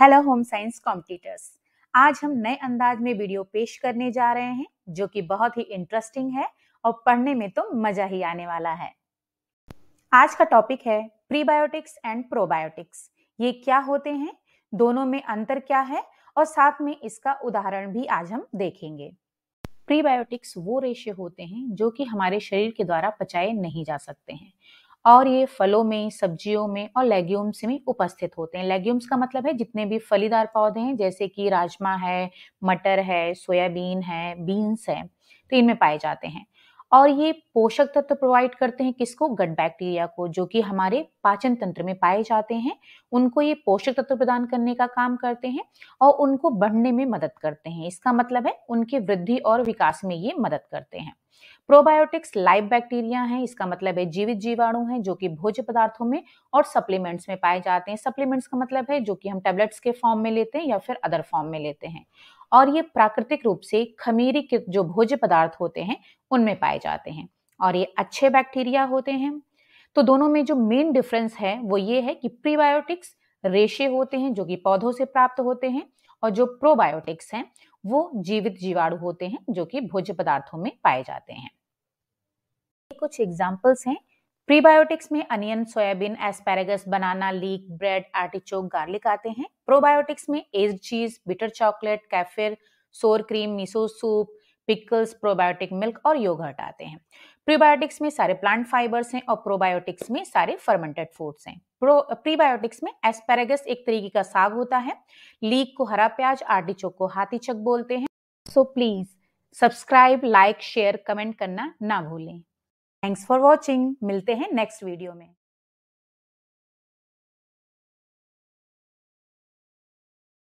hello home science competitors आज हम नए अंदाज में वीडियो पेश करने जा रहे हैं जो कि बहुत ही इंटरेस्टिंग है और पढ़ने में तो मजा ही आने वाला है आज का टॉपिक है प्रीबायोटिक्स एंड प्रोबायोटिक्स ये क्या होते हैं दोनों में अंतर क्या है और साथ में इसका उदाहरण भी आज हम देखेंगे प्रीबायोटिक्स वो रेशे होते हैं जो कि हमारे शरीर के द्वारा पचाए नहीं जा सकते हैं और ये फलों में सब्जियों में और लेग्यूम्स में उपस्थित होते हैं लेग्यूम्स का मतलब है जितने भी फलीदार पौधे हैं जैसे कि राजमा है मटर है सोयाबीन है बीन्स है तो इनमें पाए जाते हैं और ये पोषक तत्व प्रोवाइड करते हैं किसको गट बैक्टीरिया को जो कि हमारे पाचन तंत्र में पाए जाते हैं उनको ये पोषक तत्व प्रदान करने का काम करते हैं और उनको बढ़ने में मदद करते हैं इसका मतलब है उनके वृद्धि और विकास में ये मदद करते हैं प्रोबायोटिक्स लाइव बैक्टीरिया हैं इसका मतलब है जीवित जीवाणु हैं जो कि भोज्य पदार्थों में और सप्लीमेंट्स में पाए जाते हैं सप्लीमेंट्स का मतलब है जो कि हम टेबलेट्स के फॉर्म में लेते हैं या फिर अदर फॉर्म में लेते हैं और ये प्राकृतिक रूप से खमीरी के जो भोज्य पदार्थ होते हैं उनमें पाए जाते हैं और ये अच्छे बैक्टीरिया होते हैं तो दोनों में जो मेन डिफरेंस है वो ये है कि प्रीबायोटिक्स रेशे होते हैं जो कि पौधों से प्राप्त होते हैं और जो प्रोबायोटिक्स हैं वो जीवित जीवाणु होते हैं जो कि भोज्य पदार्थों में पाए जाते हैं कुछ एग्जाम्पल्स हैं प्रीबायोटिक्स में onion soybean asparagus banana leek bread artichoke garlic आते हैं प्रोबायोटिक्स में aged cheese bitter chocolate kefir sour cream miso soup pickles probiotic milk और योगर्ट आते हैं प्रीबायोटिक्स में सारे प्लांट फाइबर्स हैं और प्रोबायोटिक्स में सारे फर्मेंटेड फूड्स हैं प्रो प्रीबायोटिक्स में एस्पेरेगस एक तरीके का साग होता है लीक को हरा प्याज आर्टिचोक को हाथीचक बोलते हैं so please subscribe like share comment करना ना भूलें थैंक्स फॉर वॉचिंग मिलते हैं नेक्स्ट वीडियो में